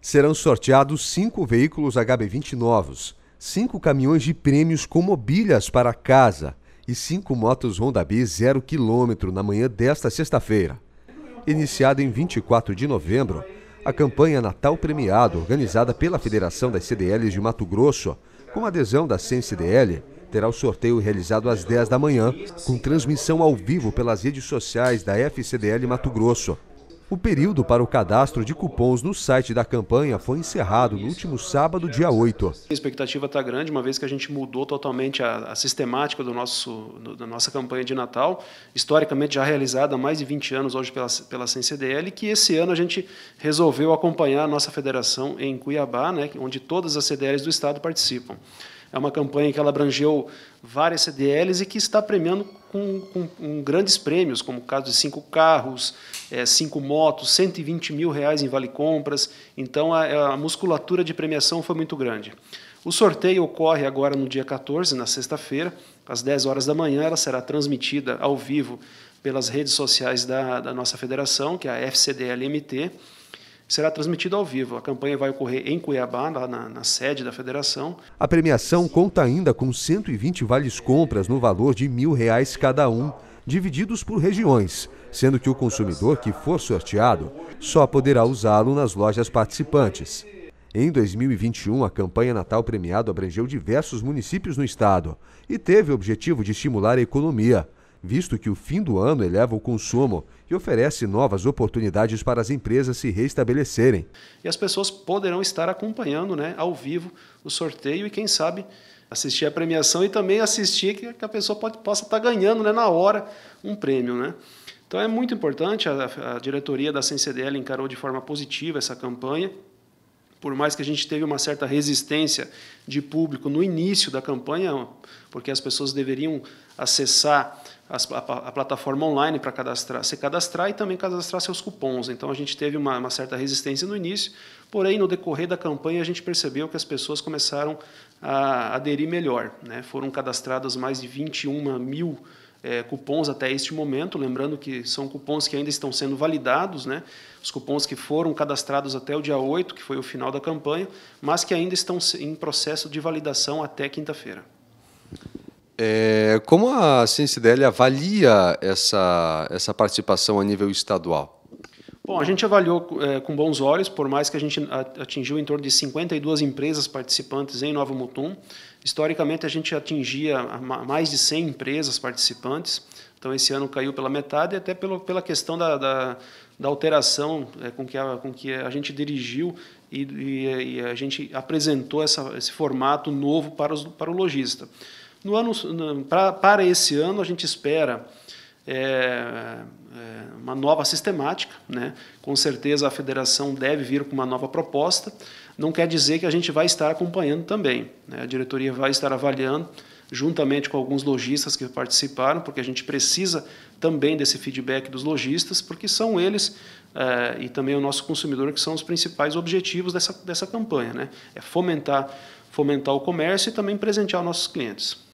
serão sorteados cinco veículos HB20 novos, cinco caminhões de prêmios com mobílias para casa e cinco motos Honda B 0 km na manhã desta sexta-feira. Iniciada em 24 de novembro, a campanha Natal Premiado, organizada pela Federação das CDLs de Mato Grosso, com adesão da CEN-CDL, terá o sorteio realizado às 10 da manhã, com transmissão ao vivo pelas redes sociais da FCDL Mato Grosso. O período para o cadastro de cupons no site da campanha foi encerrado no último sábado, dia 8. A expectativa está grande, uma vez que a gente mudou totalmente a, a sistemática do nosso, do, da nossa campanha de Natal, historicamente já realizada há mais de 20 anos hoje pela, pela CNCDL, que esse ano a gente resolveu acompanhar a nossa federação em Cuiabá, né, onde todas as CDLs do Estado participam. É uma campanha que ela abrangeu várias CDLs e que está premiando com, com, com grandes prêmios, como o caso de cinco carros, é, cinco motos, 120 mil reais em vale-compras. Então, a, a musculatura de premiação foi muito grande. O sorteio ocorre agora no dia 14, na sexta-feira, às 10 horas da manhã. Ela será transmitida ao vivo pelas redes sociais da, da nossa federação, que é a FCDLMT será transmitido ao vivo. A campanha vai ocorrer em Cuiabá, lá na, na sede da federação. A premiação conta ainda com 120 vales compras no valor de mil reais cada um, divididos por regiões, sendo que o consumidor que for sorteado só poderá usá-lo nas lojas participantes. Em 2021, a campanha Natal Premiado abrangeu diversos municípios no estado e teve o objetivo de estimular a economia visto que o fim do ano eleva o consumo e oferece novas oportunidades para as empresas se reestabelecerem. E as pessoas poderão estar acompanhando né, ao vivo o sorteio e, quem sabe, assistir a premiação e também assistir que a pessoa pode, possa estar ganhando né, na hora um prêmio. Né? Então é muito importante, a, a diretoria da CNCDL encarou de forma positiva essa campanha por mais que a gente teve uma certa resistência de público no início da campanha, porque as pessoas deveriam acessar as, a, a, plataforma online para cadastrar, se cadastrar e também cadastrar seus cupons. Então a gente teve uma, uma, certa resistência no início, porém no decorrer da campanha a gente percebeu que as pessoas começaram a aderir melhor. Né? Foram cadastradas mais de 21 mil pessoas é, cupons até este momento, lembrando que são cupons que ainda estão sendo validados, né? os cupons que foram cadastrados até o dia 8, que foi o final da campanha, mas que ainda estão em processo de validação até quinta-feira. É, como a Cincidelli avalia essa, essa participação a nível estadual? Bom, a gente avaliou é, com bons olhos, por mais que a gente atingiu em torno de 52 empresas participantes em Nova Mutum. Historicamente, a gente atingia mais de 100 empresas participantes, então esse ano caiu pela metade, até pelo, pela questão da, da, da alteração é, com, que a, com que a gente dirigiu e, e, e a gente apresentou essa, esse formato novo para, os, para o lojista. No ano, para, para esse ano, a gente espera é, é, uma nova sistemática. Né? Com certeza a federação deve vir com uma nova proposta. Não quer dizer que a gente vai estar acompanhando também. Né? A diretoria vai estar avaliando, juntamente com alguns lojistas que participaram, porque a gente precisa também desse feedback dos lojistas, porque são eles é, e também o nosso consumidor que são os principais objetivos dessa, dessa campanha. Né? É fomentar, fomentar o comércio e também presentear nossos clientes.